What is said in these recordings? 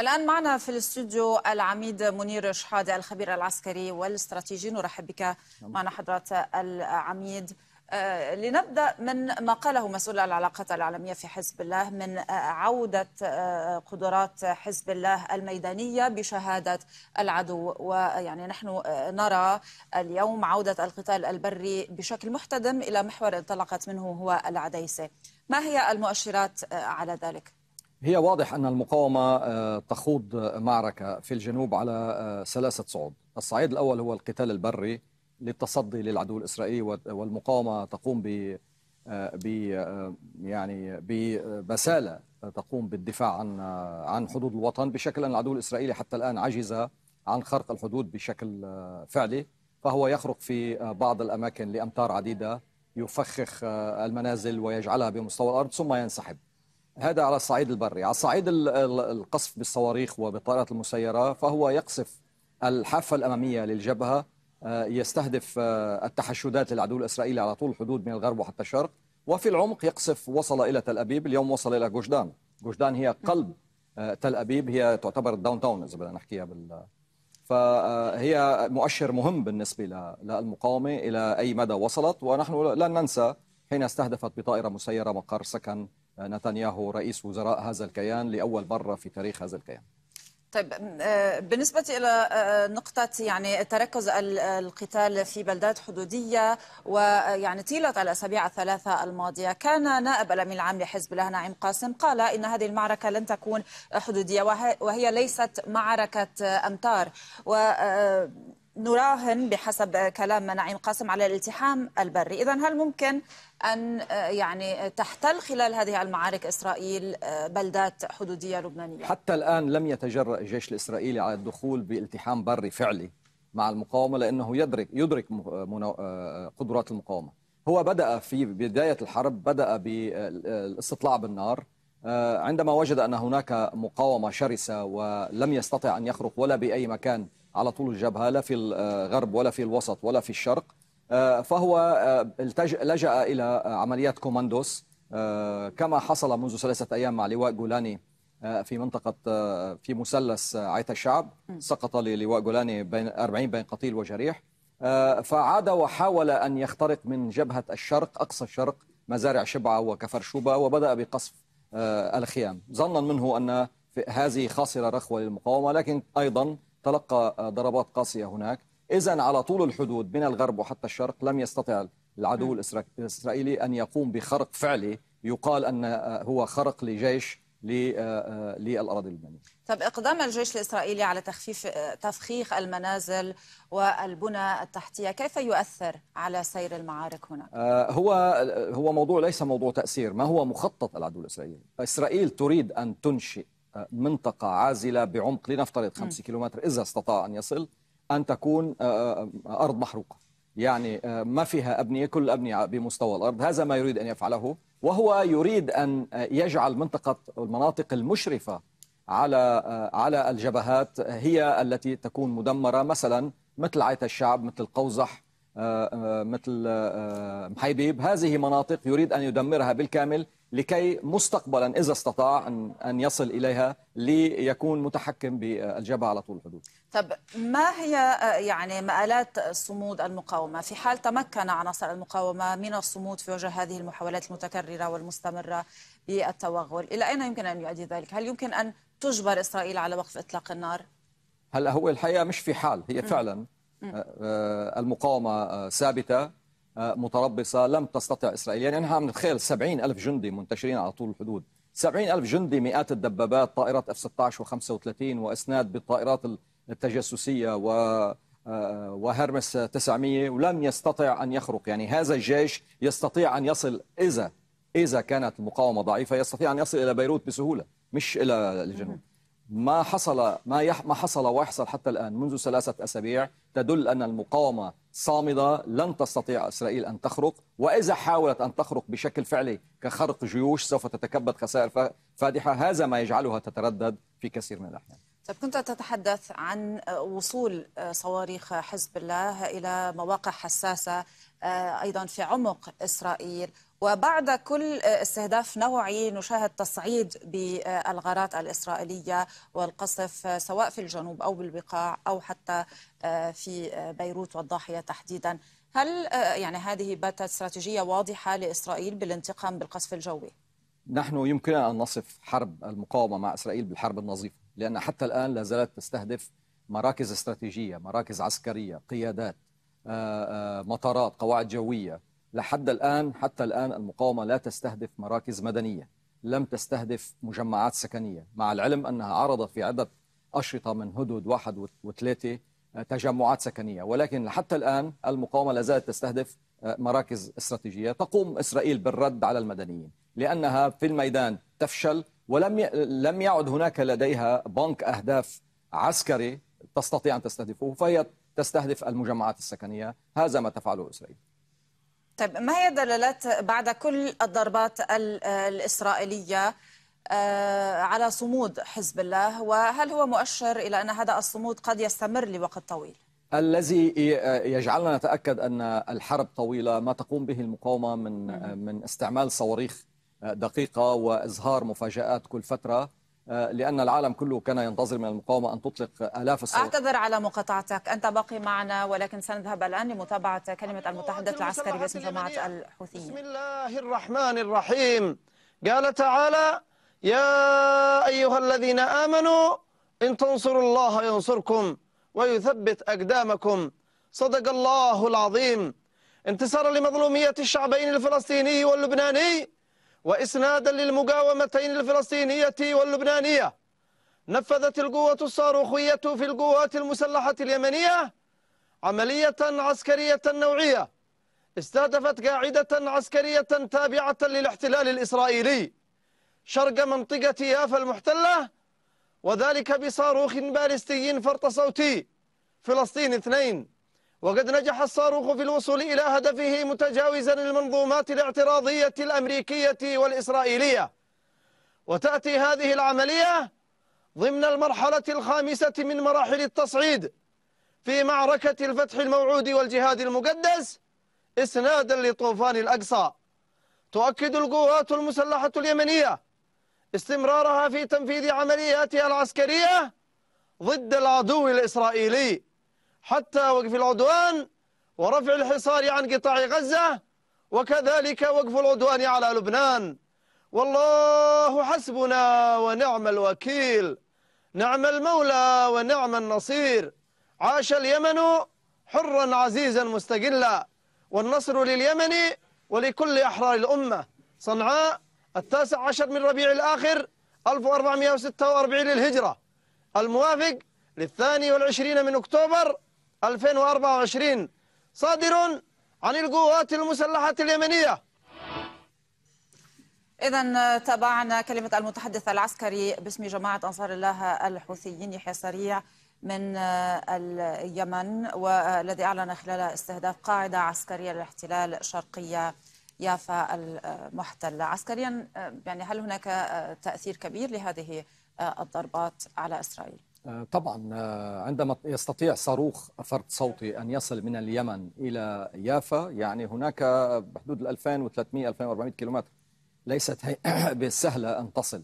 الآن معنا في الاستوديو العميد منير شحادة الخبير العسكري والاستراتيجي نرحب بك نعم. معنا حضرة العميد آه، لنبدأ من ما قاله مسؤول العلاقات العالمية في حزب الله من آه، عودة آه، قدرات حزب الله الميدانية بشهادة العدو ويعني نحن نرى اليوم عودة القتال البري بشكل محتدم إلى محور انطلقت منه هو العديسة ما هي المؤشرات على ذلك؟ هي واضح أن المقاومة آه، تخوض معركة في الجنوب على ثلاثة آه، صعود الصعيد الأول هو القتال البري للتصدي للعدو الإسرائيلي والمقاومة تقوم ب آه، يعني ببسالة تقوم بالدفاع عن عن حدود الوطن بشكل أن العدو الإسرائيلي حتى الآن عجز عن خرق الحدود بشكل فعلي فهو يخرق في بعض الأماكن لأمتار عديدة يفخخ المنازل ويجعلها بمستوى الأرض ثم ينسحب هذا على الصعيد البري على الصعيد القصف بالصواريخ وبالطائرات المسيرة فهو يقصف الحافة الأمامية للجبهة آه، يستهدف آه، التحشدات للعدو الإسرائيلي على طول الحدود من الغرب وحتى الشرق وفي العمق يقصف وصل إلى تل أبيب اليوم وصل إلى جوجدان جوجدان هي قلب آه، تل أبيب هي تعتبر الداون تاون إذا بدنا نحكيها بال فهي مؤشر مهم بالنسبة للمقاومة إلى أي مدى وصلت ونحن لن ننسى حين استهدفت بطائرة مسيرة مقر سكن نتنياهو رئيس وزراء هذا الكيان لأول مرة في تاريخ هذا الكيان طيب آه، بالنسبة إلى آه، نقطة يعني تركز القتال في بلدات حدودية ويعني طيلة الأسابيع الثلاثة الماضية كان نائب الأمين العام لحزب الله نعيم قاسم قال إن هذه المعركة لن تكون حدودية وهي ليست معركة أمتار و آه، نراهن بحسب كلام نعيم قاسم على الالتحام البري إذا هل ممكن أن آه، يعني تحتل خلال هذه المعارك إسرائيل آه، بلدات حدودية لبنانية حتى الآن لم يتجرأ الجيش الإسرائيلي على الدخول بالتحام بري فعلي مع المقاومة لأنه يدرك, يدرك آه، قدرات المقاومة هو بدأ في بداية الحرب بدأ بالاستطلاع بالنار عندما وجد أن هناك مقاومة شرسة ولم يستطع أن يخرق ولا بأي مكان على طول الجبهة لا في الغرب آه، ولا في الوسط ولا في الشرق آه، فهو آه، لجأ إلى عمليات كوماندوس كما حصل منذ ثلاثة أيام مع لواء جولاني في منطقة في مثلث عيت الشعب سقط للواء جولاني بين 40 بين قتيل وجريح فعاد وحاول أن يخترق من جبهة الشرق أقصى الشرق مزارع شبعة وكفر شوبة وبدأ بقصف الخيام ظنا منه أن هذه خاصرة رخوة للمقاومة لكن أيضا تلقى آه، ضربات قاسية هناك إذا على طول الحدود من الغرب وحتى الشرق لم يستطع العدو الإسرائيلي أن يقوم بخرق فعلي يقال أن آه، هو خرق لجيش آه، للأراضي اللبنانية طب إقدام الجيش الإسرائيلي على تخفيف تفخيخ المنازل والبنى التحتية كيف يؤثر على سير المعارك هناك؟ هو هو موضوع ليس موضوع تأثير ما هو مخطط العدو الإسرائيلي إسرائيل تريد أن تنشئ منطقة عازلة بعمق لنفترض 5 كيلومتر إذا استطاع أن يصل أن تكون آه، آه، أرض محروقة يعني آه، ما فيها أبنية كل الأبنية بمستوى الأرض هذا ما يريد أن يفعله وهو يريد أن يجعل منطقة المناطق المشرفة على على الجبهات هي التي تكون مدمرة مثلا مثل عيت الشعب مثل القوزح آه، آه، مثل محيبيب آه، هذه مناطق يريد أن يدمرها بالكامل لكي مستقبلا إذا استطاع أن أن يصل إليها ليكون متحكم بالجبهة على طول الحدود طب ما هي يعني مآلات صمود المقاومة في حال تمكن عناصر المقاومة من الصمود في وجه هذه المحاولات المتكررة والمستمرة بالتوغل إلى أين يمكن أن يؤدي ذلك هل يمكن أن تجبر إسرائيل على وقف إطلاق النار؟ هلا هو الحقيقه مش في حال هي فعلا آه، آه، المقاومة آه، ثابتة متربصة لم تستطع إسرائيل يعني نحن عم نتخيل 70 ألف جندي منتشرين على طول الحدود 70 ألف جندي مئات الدبابات طائرات F-16 و35 وإسناد بالطائرات التجسسية و وهرمس 900 ولم يستطع أن يخرق يعني هذا الجيش يستطيع أن يصل إذا إذا كانت المقاومة ضعيفة يستطيع أن يصل إلى بيروت بسهولة مش إلى الجنوب ما حصل ما يح ما حصل ويحصل حتى الان منذ ثلاثه اسابيع تدل ان المقاومه صامده لن تستطيع اسرائيل ان تخرق واذا حاولت ان تخرق بشكل فعلي كخرق جيوش سوف تتكبد خسائر فادحه هذا ما يجعلها تتردد في كثير من الاحيان. طيب كنت تتحدث عن وصول صواريخ حزب الله الى مواقع حساسه آه، ايضا في عمق اسرائيل وبعد كل استهداف نوعي نشاهد تصعيد بالغارات الإسرائيلية والقصف سواء في الجنوب أو بالبقاع أو حتى آه، في آه، بيروت والضاحية تحديدا هل آه، يعني هذه باتت استراتيجية واضحة لإسرائيل بالانتقام بالقصف الجوي؟ نحن يمكننا أن نصف حرب المقاومة مع إسرائيل بالحرب النظيفة لأن حتى الآن لا زالت تستهدف مراكز استراتيجية مراكز عسكرية قيادات مطارات قواعد جوية لحد الآن حتى الآن المقاومة لا تستهدف مراكز مدنية لم تستهدف مجمعات سكنية مع العلم أنها عرضت في عدة أشرطة من هدود واحد وثلاثة آه، تجمعات سكنية ولكن حتى الآن المقاومة لا زالت تستهدف آه، مراكز استراتيجية تقوم إسرائيل بالرد على المدنيين لأنها في الميدان تفشل ولم ي... لم يعد هناك لديها بنك أهداف عسكري تستطيع أن تستهدفه فهي تستهدف المجمعات السكنية هذا ما تفعله إسرائيل طيب ما هي الدلالات بعد كل الضربات الإسرائيلية آه، على صمود حزب الله وهل هو مؤشر إلى أن هذا الصمود قد يستمر لوقت طويل؟ الذي آه، يجعلنا نتاكد ان الحرب طويله ما تقوم به المقاومه من آه، من استعمال صواريخ دقيقه واظهار مفاجات كل فتره آه، لأن العالم كله كان ينتظر من المقاومة أن تطلق آلاف الصواريخ أعتذر على مقاطعتك أنت باقي معنا ولكن سنذهب الآن لمتابعة كلمة المتحدث العسكري باسم جماعة الحوثيين بسم الله الرحمن الرحيم قال تعالى يا أيها الذين آمنوا إن تنصروا الله ينصركم ويثبت أقدامكم صدق الله العظيم انتصارا لمظلومية الشعبين الفلسطيني واللبناني وإسنادا للمقاومتين الفلسطينية واللبنانية نفذت القوة الصاروخية في القوات المسلحة اليمنية عملية عسكرية نوعية استهدفت قاعدة عسكرية تابعة للاحتلال الإسرائيلي شرق منطقة يافا المحتلة وذلك بصاروخ بالستي فرط صوتي فلسطين اثنين وقد نجح الصاروخ في الوصول إلى هدفه متجاوزا المنظومات الاعتراضية الأمريكية والإسرائيلية وتأتي هذه العملية ضمن المرحلة الخامسة من مراحل التصعيد في معركة الفتح الموعود والجهاد المقدس إسنادا لطوفان الأقصى تؤكد القوات المسلحة اليمنية استمرارها في تنفيذ عملياتها العسكرية ضد العدو الإسرائيلي حتى وقف العدوان ورفع الحصار عن قطاع غزة وكذلك وقف العدوان على لبنان والله حسبنا ونعم الوكيل نعم المولى ونعم النصير عاش اليمن حرا عزيزا مستقلا والنصر لليمن ولكل أحرار الأمة صنعاء التاسع عشر من ربيع الآخر 1446 للهجرة الموافق للثاني والعشرين من أكتوبر 2024 صادر عن القوات المسلحة اليمنية إذا تابعنا كلمة المتحدث العسكري باسم جماعة أنصار الله الحوثيين يحيى سريع من اليمن والذي أعلن خلال استهداف قاعدة عسكرية للاحتلال شرقية يافا المحتلة عسكريا يعني هل هناك تأثير كبير لهذه الضربات على إسرائيل؟ طبعا آه، عندما يستطيع صاروخ فرد صوتي أن يصل من اليمن إلى يافا يعني هناك بحدود 2300 2400 كيلومتر ليست بالسهلة أن تصل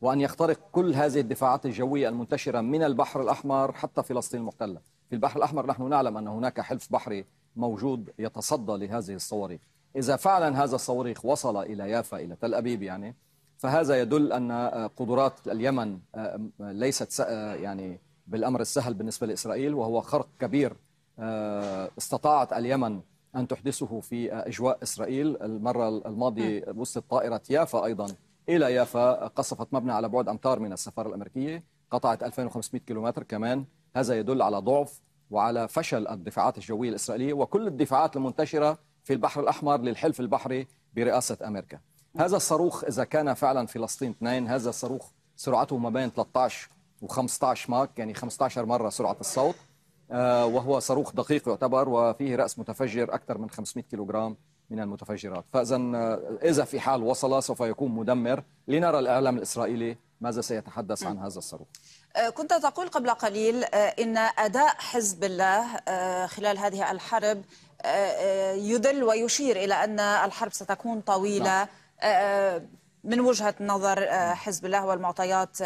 وأن يخترق كل هذه الدفاعات الجوية المنتشرة من البحر الأحمر حتى فلسطين المحتلة في البحر الأحمر نحن نعلم أن هناك حلف بحري موجود يتصدى لهذه الصواريخ إذا فعلا هذا الصواريخ وصل إلى يافا إلى تل أبيب يعني فهذا يدل ان آه، قدرات اليمن آه، ليست آه، يعني بالامر السهل بالنسبه لاسرائيل وهو خرق كبير استطاعت اليمن ان تحدثه في اجواء اسرائيل المره الماضيه نعم. وصلت طائره يافا ايضا الى يافا قصفت مبنى على بعد امتار من السفاره الامريكيه قطعت 2500 كيلومتر كمان هذا يدل على ضعف وعلى فشل الدفاعات الجويه الاسرائيليه وكل الدفاعات المنتشره في البحر الاحمر للحلف البحري برئاسه امريكا هذا الصاروخ إذا كان فعلا فلسطين 2 هذا الصاروخ سرعته ما بين 13 و15 ماك يعني 15 مرة سرعة الصوت آه، وهو صاروخ دقيق يعتبر وفيه رأس متفجر أكثر من 500 كيلوغرام من المتفجرات فإذا آه، إذا في حال وصل سوف يكون مدمر لنرى الإعلام الإسرائيلي ماذا سيتحدث عن نعم. هذا الصاروخ آه، كنت تقول قبل قليل إن أداء حزب الله خلال هذه الحرب يدل ويشير إلى أن الحرب ستكون طويلة نعم. آه، آه، من وجهة نظر آه، حزب الله والمعطيات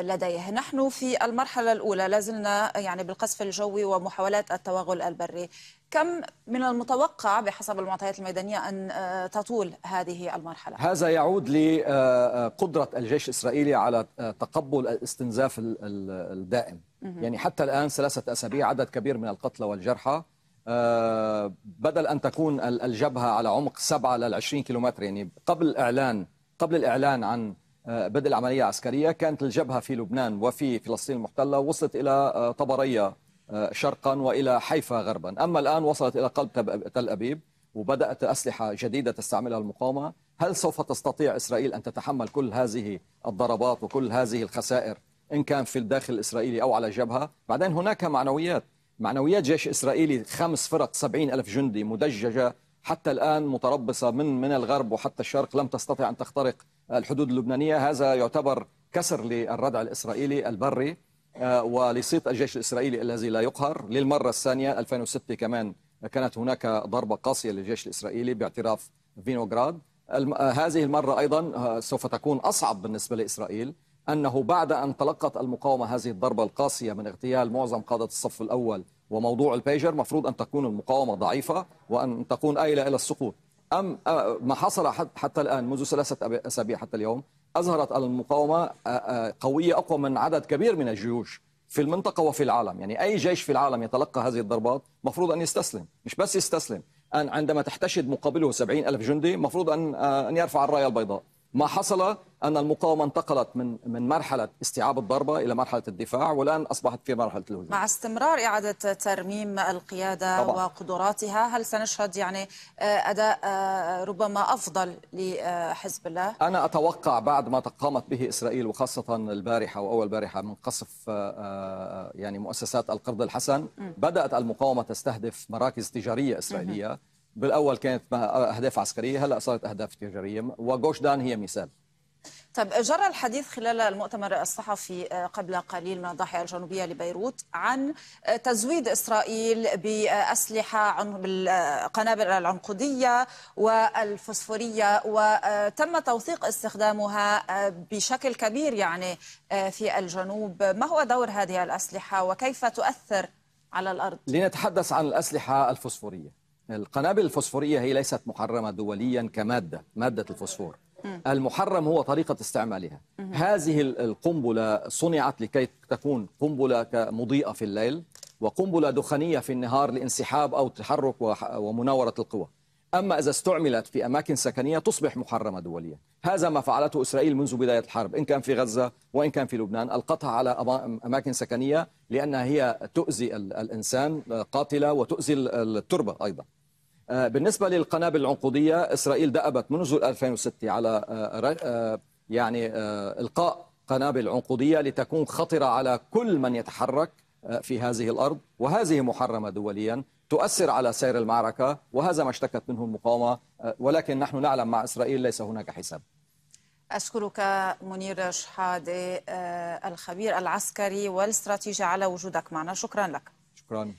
لديه نحن في المرحلة الأولى لازلنا يعني بالقصف الجوي ومحاولات التوغل البري كم من المتوقع بحسب المعطيات الميدانية أن تطول هذه المرحلة؟ هذا يعود لقدرة الجيش الإسرائيلي على تقبل الاستنزاف الدائم يعني حتى الآن ثلاثة أسابيع عدد كبير من القتلى والجرحى آه، بدل ان تكون الجبهه على عمق 7 ل 20 كيلومتر يعني قبل اعلان قبل الاعلان عن آه، بدء العمليه العسكريه كانت الجبهه في لبنان وفي فلسطين المحتله وصلت الى آه، طبريه شرقا والى حيفا غربا، اما الان وصلت الى قلب تل ابيب وبدات اسلحه جديده تستعملها المقاومه، هل سوف تستطيع اسرائيل ان تتحمل كل هذه الضربات وكل هذه الخسائر ان كان في الداخل الاسرائيلي او على الجبهه؟ بعدين هناك معنويات معنويات جيش إسرائيلي خمس فرق سبعين ألف جندي مدججة حتى الآن متربصة من من الغرب وحتى الشرق لم تستطع أن تخترق الحدود اللبنانية هذا يعتبر كسر للردع الإسرائيلي البري آه، ولصيت الجيش الإسرائيلي الذي لا يقهر للمرة الثانية 2006 كمان كانت هناك ضربة قاسية للجيش الإسرائيلي باعتراف فينوغراد آه، هذه المرة أيضا آه، سوف تكون أصعب بالنسبة لإسرائيل أنه بعد أن تلقت المقاومة هذه الضربة القاسية من اغتيال معظم قادة الصف الأول وموضوع البيجر مفروض أن تكون المقاومة ضعيفة وأن تكون آيلة إلى السقوط أم ما حصل حتى الآن منذ ثلاثة أسابيع حتى اليوم أظهرت المقاومة قوية أقوى من عدد كبير من الجيوش في المنطقة وفي العالم يعني أي جيش في العالم يتلقى هذه الضربات مفروض أن يستسلم مش بس يستسلم أن عندما تحتشد مقابله 70 ألف جندي مفروض أن أن يرفع الراية البيضاء ما حصل ان المقاومه انتقلت من من مرحله استيعاب الضربه الى مرحله الدفاع والان اصبحت في مرحله الهجوم. مع استمرار اعاده ترميم القياده طبعا. وقدراتها هل سنشهد يعني آه، اداء آه، ربما افضل لحزب الله؟ انا اتوقع بعد ما قامت به اسرائيل وخاصه البارحه واول البارحه من قصف آه، يعني مؤسسات القرض الحسن بدات المقاومه تستهدف مراكز تجاريه اسرائيليه. بالاول كانت اهداف عسكريه هلا صارت اهداف تجاريه وجوش دان هي مثال طيب جرى الحديث خلال المؤتمر الصحفي آه، قبل قليل من الضاحية الجنوبية لبيروت عن آه، تزويد إسرائيل بأسلحة بالقنابل العنقودية والفسفورية وتم آه، توثيق استخدامها بشكل كبير يعني في الجنوب ما هو دور هذه الأسلحة وكيف تؤثر على الأرض؟ لنتحدث عن الأسلحة الفسفورية القنابل الفسفورية هي ليست محرمة دوليا كمادة مادة الفسفور المحرم هو طريقة استعمالها هذه القنبلة صنعت لكي تكون قنبلة مضيئة في الليل وقنبلة دخانية في النهار لانسحاب أو تحرك ومناورة القوى أما إذا استعملت في أماكن سكنية تصبح محرمة دوليا هذا ما فعلته إسرائيل منذ بداية الحرب إن كان في غزة وإن كان في لبنان ألقتها على أماكن سكنية لأنها هي تؤذي الإنسان آه، قاتلة وتؤذي التربة أيضا آه، بالنسبة للقنابل العنقودية إسرائيل دأبت منذ 2006 على آه، آه، يعني إلقاء قنابل عنقودية لتكون خطرة على كل من يتحرك في هذه الأرض وهذه محرمة دوليا تؤثر على سير المعركة وهذا ما اشتكت منه المقاومة ولكن نحن نعلم مع إسرائيل ليس هناك حساب أشكرك منير شحادة الخبير العسكري والاستراتيجي على وجودك معنا شكرا لك شكرا